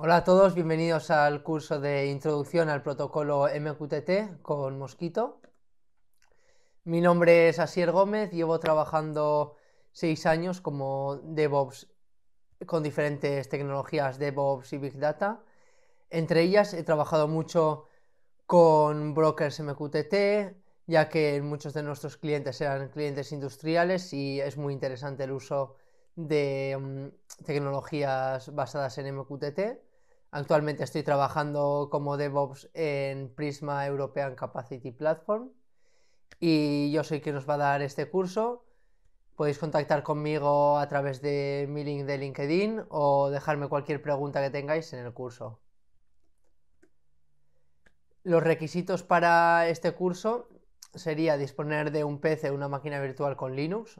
Hola a todos, bienvenidos al curso de introducción al protocolo MQTT con Mosquito. Mi nombre es Asier Gómez, llevo trabajando seis años como DevOps con diferentes tecnologías DevOps y Big Data. Entre ellas he trabajado mucho con brokers MQTT, ya que muchos de nuestros clientes eran clientes industriales y es muy interesante el uso de mm, tecnologías basadas en MQTT. Actualmente estoy trabajando como DevOps en Prisma European Capacity Platform y yo soy quien os va a dar este curso. Podéis contactar conmigo a través de mi link de LinkedIn o dejarme cualquier pregunta que tengáis en el curso. Los requisitos para este curso sería disponer de un PC, una máquina virtual con Linux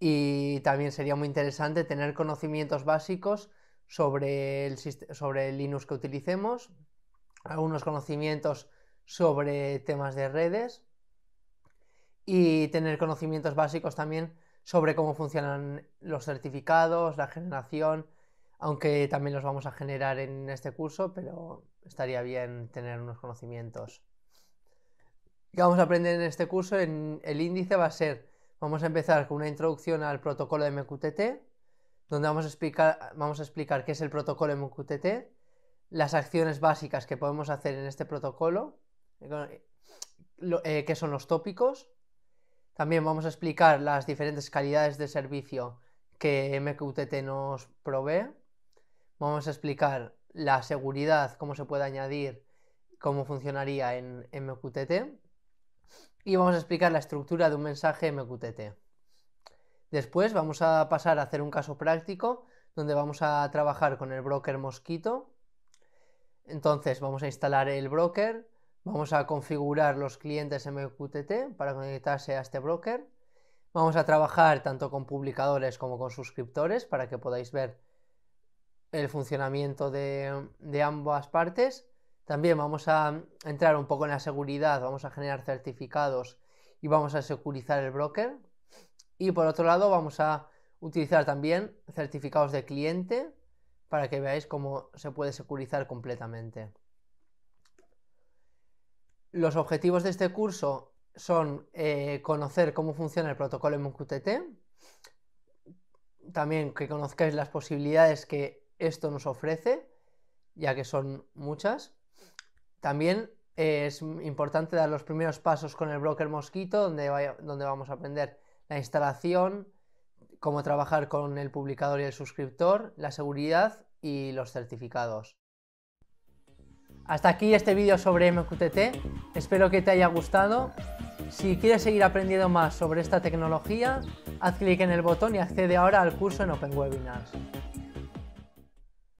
y también sería muy interesante tener conocimientos básicos sobre el, sobre el Linux que utilicemos, algunos conocimientos sobre temas de redes y tener conocimientos básicos también sobre cómo funcionan los certificados, la generación, aunque también los vamos a generar en este curso, pero estaría bien tener unos conocimientos. ¿Qué vamos a aprender en este curso? En el índice va a ser, vamos a empezar con una introducción al protocolo de MQTT, donde vamos a explicar, qué es el protocolo MQTT, las acciones básicas que podemos hacer en este protocolo, eh, qué son los tópicos. También vamos a explicar las diferentes calidades de servicio que MQTT nos provee. Vamos a explicar la seguridad, cómo se puede añadir, cómo funcionaría en MQTT. Y vamos a explicar la estructura de un mensaje MQTT. Después vamos a pasar a hacer un caso práctico donde vamos a trabajar con el broker Mosquito. Entonces vamos a instalar el broker, vamos a configurar los clientes MQTT para conectarse a este broker. Vamos a trabajar tanto con publicadores como con suscriptores para que podáis ver el funcionamiento de, de ambas partes. También vamos a entrar un poco en la seguridad, vamos a generar certificados y vamos a securizar el broker y por otro lado vamos a utilizar también certificados de cliente para que veáis cómo se puede securizar completamente. Los objetivos de este curso son eh, conocer cómo funciona el protocolo MQTT, también que conozcáis las posibilidades que esto nos ofrece, ya que son muchas. También eh, es importante dar los primeros pasos con el broker mosquito, donde, donde vamos a aprender la instalación, cómo trabajar con el publicador y el suscriptor, la seguridad y los certificados. Hasta aquí este vídeo sobre MQTT, espero que te haya gustado. Si quieres seguir aprendiendo más sobre esta tecnología, haz clic en el botón y accede ahora al curso en Open Webinars.